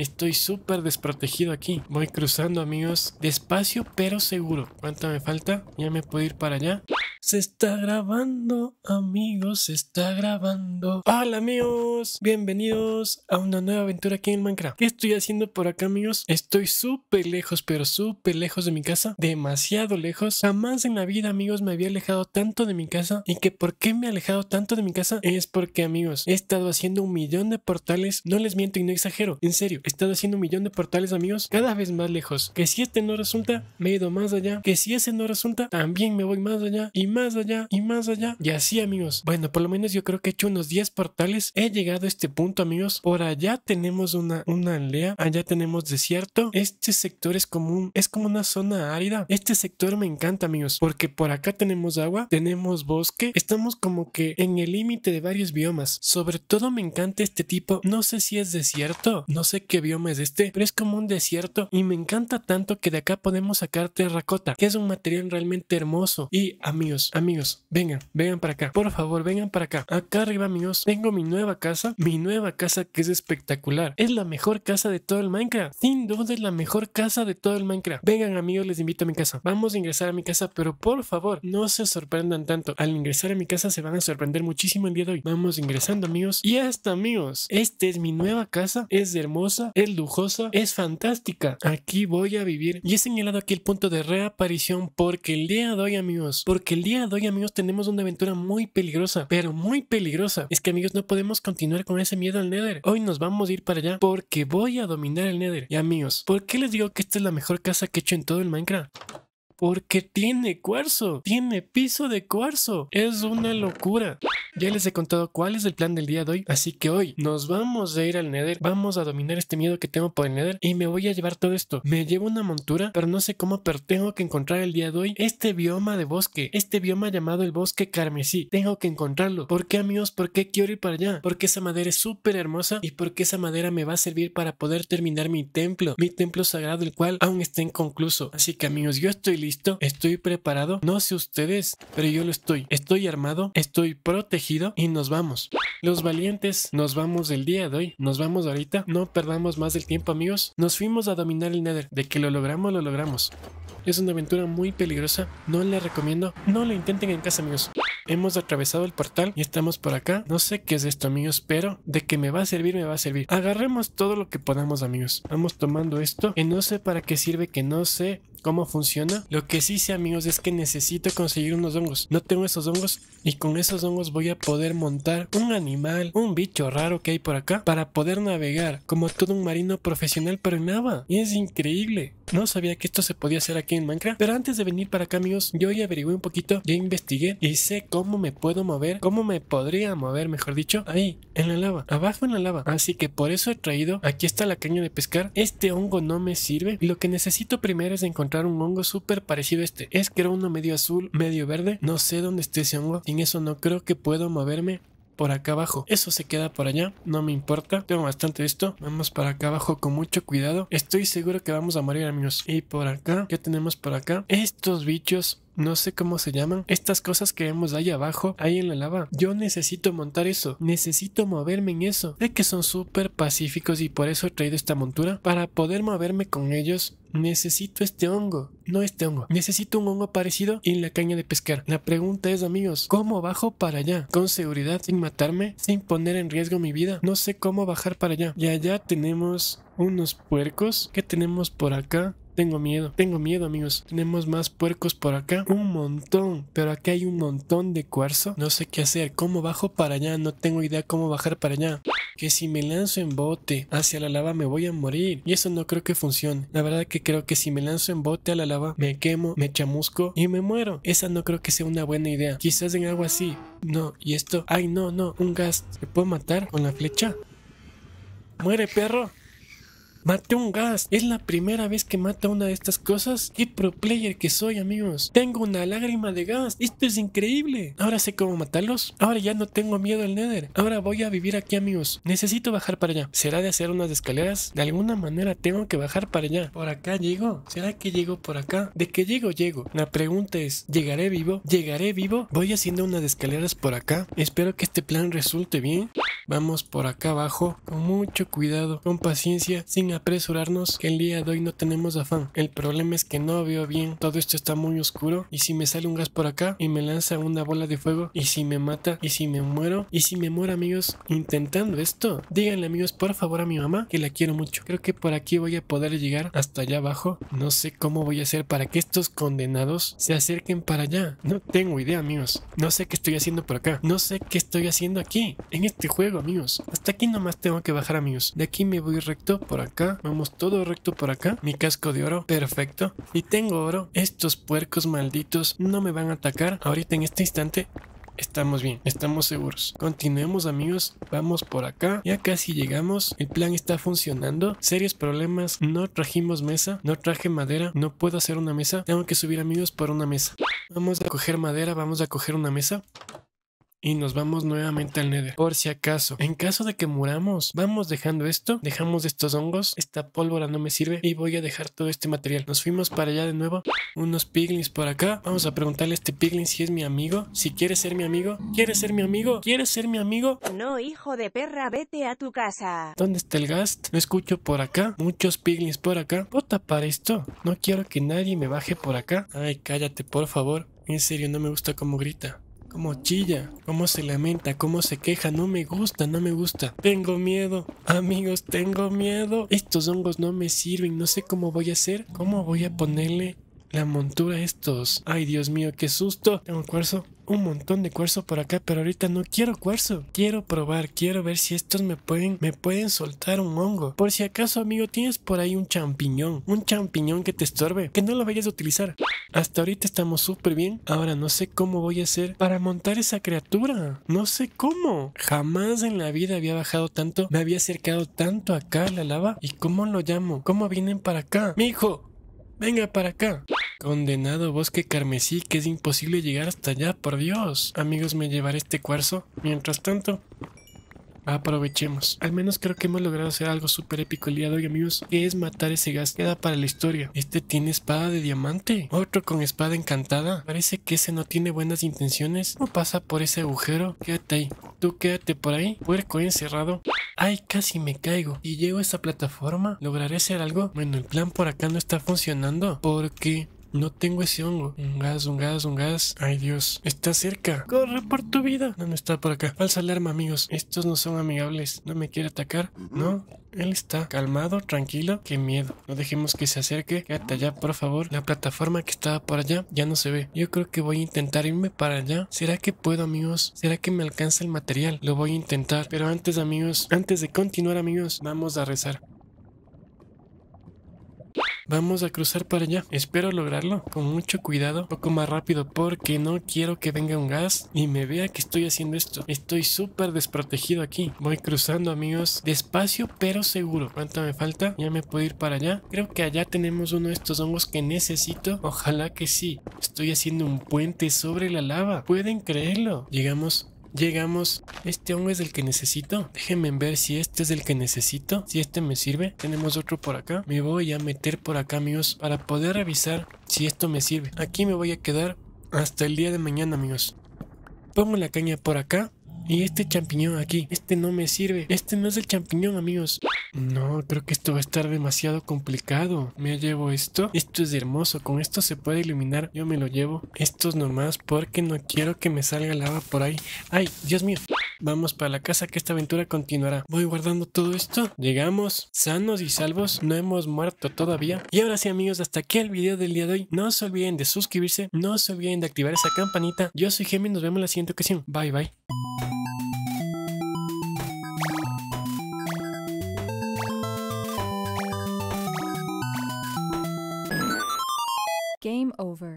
Estoy súper desprotegido aquí. Voy cruzando, amigos. Despacio, pero seguro. ¿Cuánto me falta? Ya me puedo ir para allá. Se está grabando, amigos, se está grabando. Hola, amigos, bienvenidos a una nueva aventura aquí en Minecraft. ¿Qué estoy haciendo por acá, amigos? Estoy súper lejos, pero súper lejos de mi casa, demasiado lejos. Jamás en la vida, amigos, me había alejado tanto de mi casa. ¿Y que por qué me he alejado tanto de mi casa? Es porque, amigos, he estado haciendo un millón de portales. No les miento y no exagero, en serio, he estado haciendo un millón de portales, amigos, cada vez más lejos. Que si este no resulta, me he ido más allá. Que si ese no resulta, también me voy más allá. Y más allá y más allá. Y así, amigos. Bueno, por lo menos yo creo que he hecho unos 10 portales. He llegado a este punto, amigos. Por allá tenemos una, una aldea. Allá tenemos desierto. Este sector es común. Es como una zona árida. Este sector me encanta, amigos. Porque por acá tenemos agua. Tenemos bosque. Estamos como que en el límite de varios biomas. Sobre todo me encanta este tipo. No sé si es desierto. No sé qué bioma es este. Pero es como un desierto. Y me encanta tanto que de acá podemos sacar terracota. Que es un material realmente hermoso. Y amigos amigos, vengan, vengan para acá. Por favor, vengan para acá. Acá arriba, amigos, tengo mi nueva casa. Mi nueva casa que es espectacular. Es la mejor casa de todo el Minecraft. Sin duda es la mejor casa de todo el Minecraft. Vengan, amigos, les invito a mi casa. Vamos a ingresar a mi casa, pero por favor, no se sorprendan tanto. Al ingresar a mi casa se van a sorprender muchísimo el día de hoy. Vamos ingresando, amigos. Y hasta, amigos, esta es mi nueva casa. Es hermosa, es lujosa, es fantástica. Aquí voy a vivir. Y he señalado aquí el punto de reaparición porque el día de hoy, amigos, porque el día hoy, amigos, tenemos una aventura muy peligrosa, pero muy peligrosa. Es que, amigos, no podemos continuar con ese miedo al Nether. Hoy nos vamos a ir para allá porque voy a dominar el Nether. Y, amigos, ¿por qué les digo que esta es la mejor casa que he hecho en todo el Minecraft? Porque tiene cuarzo, tiene piso de cuarzo. Es una locura. Ya les he contado cuál es el plan del día de hoy, así que hoy nos vamos a ir al Nether, vamos a dominar este miedo que tengo por el Nether y me voy a llevar todo esto. Me llevo una montura, pero no sé cómo, pero tengo que encontrar el día de hoy este bioma de bosque, este bioma llamado el bosque carmesí. Tengo que encontrarlo. ¿Por qué, amigos? ¿Por qué quiero ir para allá? Porque esa madera es súper hermosa y porque esa madera me va a servir para poder terminar mi templo, mi templo sagrado, el cual aún está inconcluso. Así que, amigos, yo estoy listo, estoy preparado. No sé ustedes, pero yo lo estoy. Estoy armado, estoy protegido y nos vamos. Los valientes, nos vamos el día de hoy. Nos vamos ahorita. No perdamos más del tiempo, amigos. Nos fuimos a dominar el Nether. De que lo logramos, lo logramos. Es una aventura muy peligrosa. No la recomiendo. No lo intenten en casa, amigos hemos atravesado el portal y estamos por acá. No sé qué es esto, amigos, pero de que me va a servir, me va a servir. Agarremos todo lo que podamos, amigos. Vamos tomando esto, que no sé para qué sirve, que no sé cómo funciona. Lo que sí sé, amigos, es que necesito conseguir unos hongos. No tengo esos hongos y con esos hongos voy a poder montar un animal, un bicho raro que hay por acá para poder navegar como todo un marino profesional, pero en nada. Y es increíble. No sabía que esto se podía hacer aquí en Minecraft, pero antes de venir para acá, amigos, yo ya averigué un poquito, ya investigué y sé cómo me puedo mover, cómo me podría mover, mejor dicho, ahí, en la lava, abajo en la lava. Así que por eso he traído, aquí está la caña de pescar. Este hongo no me sirve. Lo que necesito primero es encontrar un hongo súper parecido a este. Es que era uno medio azul, medio verde. No sé dónde esté ese hongo. Sin eso no creo que puedo moverme por acá abajo. Eso se queda por allá, no me importa. Tengo bastante esto. Vamos para acá abajo con mucho cuidado. Estoy seguro que vamos a morir, amigos. Y por acá, ¿qué tenemos por acá? Estos bichos no sé cómo se llaman, estas cosas que vemos ahí abajo, ahí en la lava. Yo necesito montar eso, necesito moverme en eso. Sé que son súper pacíficos y por eso he traído esta montura, para poder moverme con ellos Necesito este hongo. No este hongo. Necesito un hongo parecido en la caña de pescar. La pregunta es, amigos, ¿cómo bajo para allá? Con seguridad, sin matarme, sin poner en riesgo mi vida. No sé cómo bajar para allá. Y allá tenemos unos puercos. que tenemos por acá? Tengo miedo, tengo miedo amigos. Tenemos más puercos por acá. Un montón, pero acá hay un montón de cuarzo. No sé qué hacer. ¿Cómo bajo para allá? No tengo idea cómo bajar para allá. Que si me lanzo en bote hacia la lava me voy a morir. Y eso no creo que funcione. La verdad que creo que si me lanzo en bote a la lava me quemo, me chamusco y me muero. Esa no creo que sea una buena idea. Quizás en agua así. No, y esto. Ay, no, no, un gas. ¿Me puedo matar con la flecha? Muere, perro. Maté un gas. Es la primera vez que mata una de estas cosas. Qué pro player que soy, amigos. Tengo una lágrima de gas. Esto es increíble. Ahora sé cómo matarlos. Ahora ya no tengo miedo al Nether. Ahora voy a vivir aquí, amigos. Necesito bajar para allá. ¿Será de hacer unas escaleras? De alguna manera tengo que bajar para allá. ¿Por acá llego? ¿Será que llego por acá? ¿De que llego? Llego. La pregunta es, ¿llegaré vivo? ¿Llegaré vivo? Voy haciendo unas escaleras por acá. Espero que este plan resulte bien. Vamos por acá abajo con mucho cuidado, con paciencia, sin apresurarnos que el día de hoy no tenemos afán. El problema es que no veo bien, todo esto está muy oscuro y si me sale un gas por acá y me lanza una bola de fuego y si me mata y si me muero y si me muero amigos intentando esto, díganle amigos por favor a mi mamá que la quiero mucho. Creo que por aquí voy a poder llegar hasta allá abajo. No sé cómo voy a hacer para que estos condenados se acerquen para allá. No tengo idea amigos. No sé qué estoy haciendo por acá. No sé qué estoy haciendo aquí en este juego amigos. Hasta aquí nomás tengo que bajar amigos. De aquí me voy recto por acá vamos todo recto por acá. Mi casco de oro, perfecto. Y tengo oro. Estos puercos malditos no me van a atacar. Ahorita en este instante Estamos bien, estamos seguros. Continuemos amigos, vamos por acá. Ya casi llegamos, el plan está funcionando. Serios problemas, no trajimos mesa, no traje madera, no puedo hacer una mesa. Tengo que subir amigos por una mesa. Vamos a coger madera, vamos a coger una mesa y nos vamos nuevamente al Nether, por si acaso. En caso de que muramos, vamos dejando esto, dejamos estos hongos, esta pólvora no me sirve y voy a dejar todo este material. Nos fuimos para allá de nuevo, unos piglins por acá. Vamos a preguntarle a este piglin si es mi amigo, si quiere ser mi amigo. ¿Quieres ser mi amigo? ¿Quieres ser mi amigo? No, hijo de perra, vete a tu casa. ¿Dónde está el gast? No escucho por acá, muchos piglins por acá. Voy a tapar esto, no quiero que nadie me baje por acá. Ay, cállate, por favor. En serio, no me gusta cómo grita. Cómo chilla, cómo se lamenta, cómo se queja, no me gusta, no me gusta. Tengo miedo, amigos, tengo miedo. Estos hongos no me sirven, no sé cómo voy a hacer, cómo voy a ponerle la montura a estos. Ay, Dios mío, qué susto. Tengo un cuarzo un montón de cuarzo por acá, pero ahorita no quiero cuarzo. Quiero probar, quiero ver si estos me pueden, me pueden soltar un hongo. Por si acaso, amigo, tienes por ahí un champiñón. Un champiñón que te estorbe, que no lo vayas a utilizar. Hasta ahorita estamos súper bien. Ahora no sé cómo voy a hacer para montar esa criatura. No sé cómo. Jamás en la vida había bajado tanto, me había acercado tanto acá a la lava. ¿Y cómo lo llamo? ¿Cómo vienen para acá? Mi hijo, venga para acá. Condenado bosque carmesí que es imposible llegar hasta allá, por Dios. Amigos, me llevaré este cuarzo. Mientras tanto, Aprovechemos. Al menos creo que hemos logrado hacer algo súper épico el día de hoy, amigos. Que es matar ese gas. Queda para la historia. Este tiene espada de diamante. Otro con espada encantada. Parece que ese no tiene buenas intenciones. No pasa por ese agujero. Quédate ahí. Tú quédate por ahí. Puerco encerrado. Ay, casi me caigo. ¿Y llego a esa plataforma, ¿lograré hacer algo? Bueno, el plan por acá no está funcionando. Porque no tengo ese hongo. Un gas, un gas, un gas. Ay Dios, está cerca. Corre por tu vida. No, no está por acá. Falsa alarma, amigos. Estos no son amigables. No me quiere atacar. No, él está calmado, tranquilo. Qué miedo. No dejemos que se acerque. Quédate allá, por favor. La plataforma que estaba por allá ya no se ve. Yo creo que voy a intentar irme para allá. ¿Será que puedo, amigos? ¿Será que me alcanza el material? Lo voy a intentar. Pero antes, amigos, antes de continuar, amigos, vamos a rezar. Vamos a cruzar para allá. Espero lograrlo con mucho cuidado, un poco más rápido, porque no quiero que venga un gas y me vea que estoy haciendo esto. Estoy súper desprotegido aquí. Voy cruzando, amigos, despacio pero seguro. ¿Cuánto me falta? Ya me puedo ir para allá. Creo que allá tenemos uno de estos hongos que necesito. Ojalá que sí. Estoy haciendo un puente sobre la lava. ¿Pueden creerlo? Llegamos Llegamos. Este hongo es el que necesito. Déjenme ver si este es el que necesito. Si este me sirve. Tenemos otro por acá. Me voy a meter por acá, amigos. Para poder revisar si esto me sirve. Aquí me voy a quedar hasta el día de mañana, amigos. Pongo la caña por acá. Y este champiñón aquí, este no me sirve. Este no es el champiñón, amigos. No, creo que esto va a estar demasiado complicado. Me llevo esto. Esto es hermoso. Con esto se puede iluminar. Yo me lo llevo. Estos nomás porque no quiero que me salga lava por ahí. Ay, Dios mío. Vamos para la casa que esta aventura continuará. Voy guardando todo esto. Llegamos sanos y salvos. No hemos muerto todavía. Y ahora sí amigos, hasta aquí el video del día de hoy. No se olviden de suscribirse. No se olviden de activar esa campanita. Yo soy Gemi. Nos vemos en la siguiente ocasión. Bye bye.